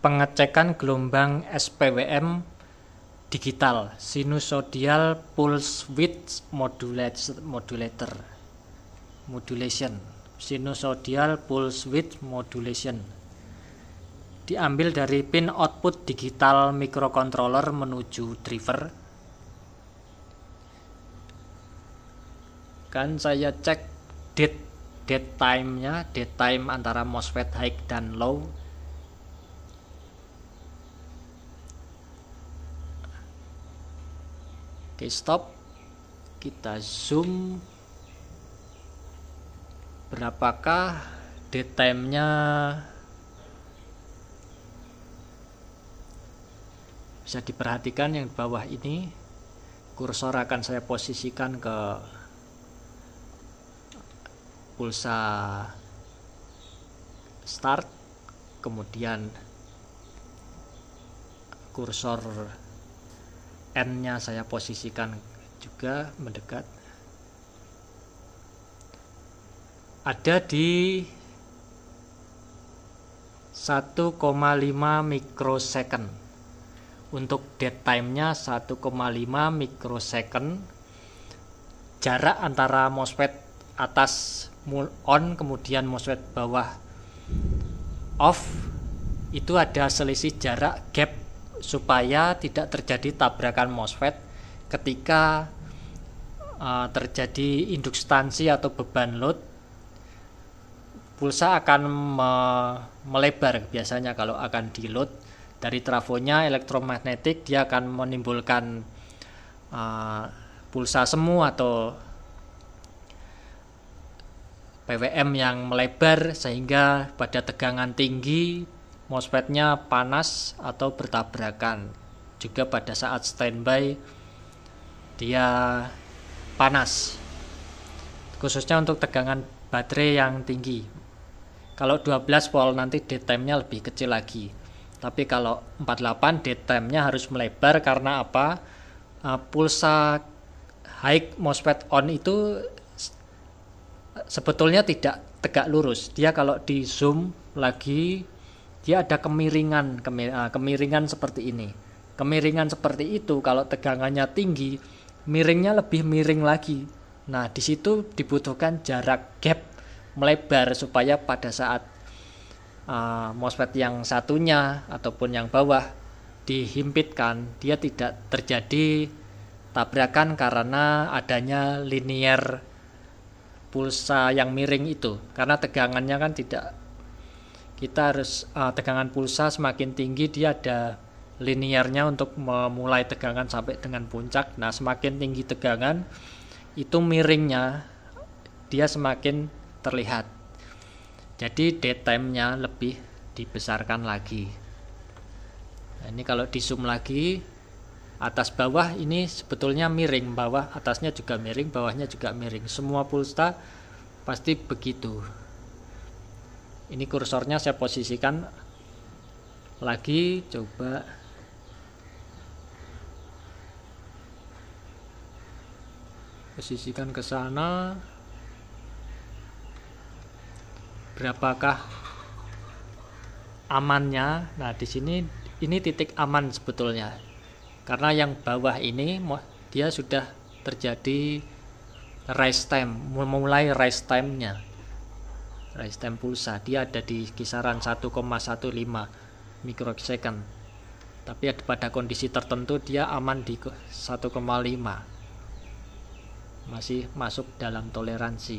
pengecekan gelombang SPWM digital sinusoidal pulse width modulator modulation sinusoidal pulse width modulation diambil dari pin output digital microcontroller menuju driver kan saya cek dead date time nya dead time antara MOSFET high dan low oke stop kita zoom berapakah detemnya bisa diperhatikan yang di bawah ini kursor akan saya posisikan ke pulsa start kemudian kursor N nya saya posisikan juga mendekat ada di 1,5 microsecond untuk dead time-nya 1,5 microsecond, jarak antara MOSFET atas on kemudian MOSFET bawah off itu ada selisih jarak gap supaya tidak terjadi tabrakan MOSFET ketika uh, terjadi induksi atau beban load pulsa akan me melebar biasanya kalau akan di load dari trafonya elektromagnetik dia akan menimbulkan uh, pulsa semu atau PWM yang melebar sehingga pada tegangan tinggi MOSFET-nya panas atau bertabrakan. Juga pada saat standby dia panas. Khususnya untuk tegangan baterai yang tinggi. Kalau 12 volt nanti time-nya lebih kecil lagi. Tapi kalau 48 time-nya harus melebar karena apa? Uh, pulsa high MOSFET on itu sebetulnya tidak tegak lurus. Dia kalau di zoom lagi dia ada kemiringan eh, kemiringan seperti ini kemiringan seperti itu kalau tegangannya tinggi miringnya lebih miring lagi nah disitu dibutuhkan jarak gap melebar supaya pada saat uh, MOSFET yang satunya ataupun yang bawah dihimpitkan dia tidak terjadi tabrakan karena adanya linear pulsa yang miring itu karena tegangannya kan tidak kita harus uh, tegangan pulsa semakin tinggi dia ada liniernya untuk memulai tegangan sampai dengan puncak. Nah, semakin tinggi tegangan itu miringnya dia semakin terlihat. Jadi time nya lebih dibesarkan lagi. Nah, ini kalau di zoom lagi atas bawah ini sebetulnya miring, bawah atasnya juga miring, bawahnya juga miring. Semua pulsa pasti begitu ini kursornya saya posisikan lagi coba posisikan ke sana berapakah amannya nah di sini ini titik aman sebetulnya karena yang bawah ini dia sudah terjadi rise time mulai rise time nya resistan pulsa dia ada di kisaran 1,15 microsecond tapi pada kondisi tertentu dia aman di 1,5 masih masuk dalam toleransi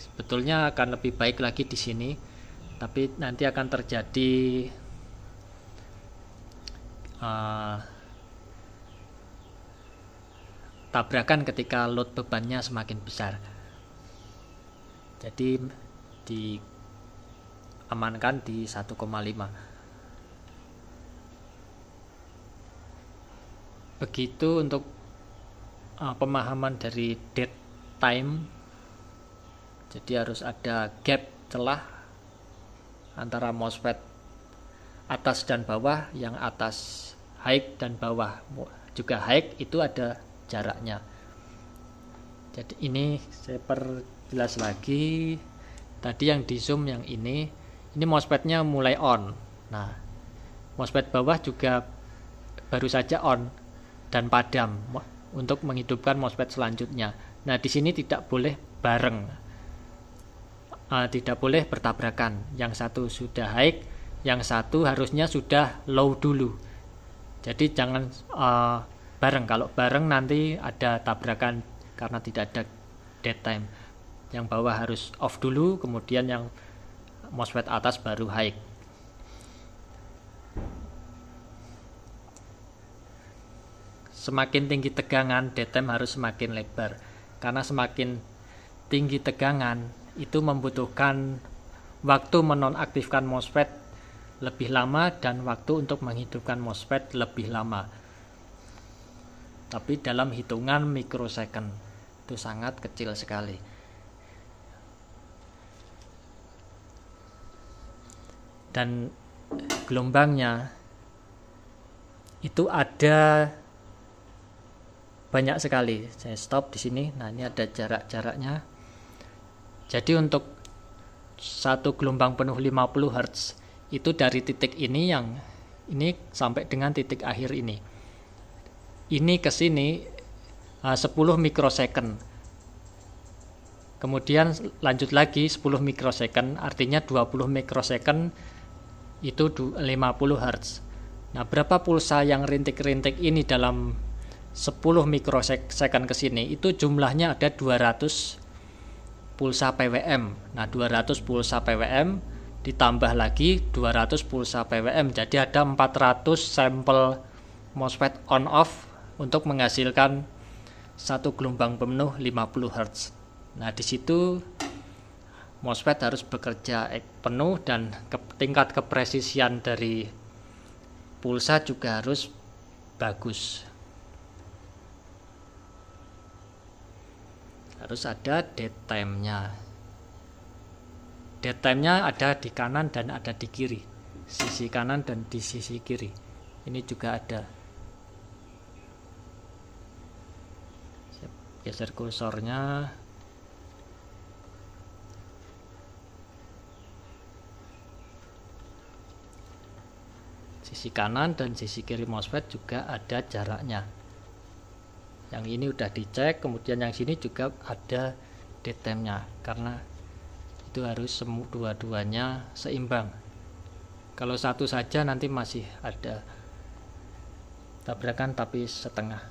sebetulnya akan lebih baik lagi di sini tapi nanti akan terjadi uh, tabrakan ketika load bebannya semakin besar jadi diamankan di 1,5 begitu untuk uh, pemahaman dari dead time jadi harus ada gap celah antara MOSFET atas dan bawah yang atas high dan bawah juga high itu ada jaraknya jadi ini saya per jelas lagi tadi yang di zoom yang ini ini mosfetnya mulai on nah mosfet bawah juga baru saja on dan padam untuk menghidupkan mosfet selanjutnya nah di sini tidak boleh bareng uh, tidak boleh bertabrakan yang satu sudah high yang satu harusnya sudah low dulu jadi jangan uh, bareng kalau bareng nanti ada tabrakan karena tidak ada dead time yang bawah harus off dulu kemudian yang MOSFET atas baru high semakin tinggi tegangan detem harus semakin lebar karena semakin tinggi tegangan itu membutuhkan waktu menonaktifkan MOSFET lebih lama dan waktu untuk menghidupkan MOSFET lebih lama tapi dalam hitungan mikrosecond itu sangat kecil sekali dan gelombangnya itu ada banyak sekali. Saya stop di sini. Nah, ini ada jarak-jaraknya. Jadi untuk satu gelombang penuh 50 Hz itu dari titik ini yang ini sampai dengan titik akhir ini. Ini ke sini 10 ah, mikrosecond. Kemudian lanjut lagi 10 mikrosecond, artinya 20 mikrosecond itu 50 Hz. Nah, berapa pulsa yang rintik-rintik ini dalam 10 mikrosecond ke sini itu jumlahnya ada 200 pulsa PWM. Nah, 200 pulsa PWM ditambah lagi 200 pulsa PWM. Jadi ada 400 sampel MOSFET on off untuk menghasilkan satu gelombang penuh 50 Hz. Nah, di situ MOSFET harus bekerja penuh dan ke, tingkat kepresisian dari pulsa juga harus bagus. Harus ada dead time-nya. Dead time-nya ada di kanan dan ada di kiri. Sisi kanan dan di sisi kiri. Ini juga ada. Geser kursornya. sisi kanan dan sisi kiri MOSFET juga ada jaraknya yang ini udah dicek kemudian yang sini juga ada detemnya karena itu harus semua dua-duanya seimbang kalau satu saja nanti masih ada tabrakan tapi setengah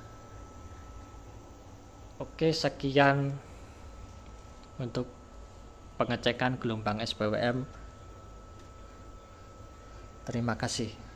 oke sekian untuk pengecekan gelombang SPWM Terima kasih.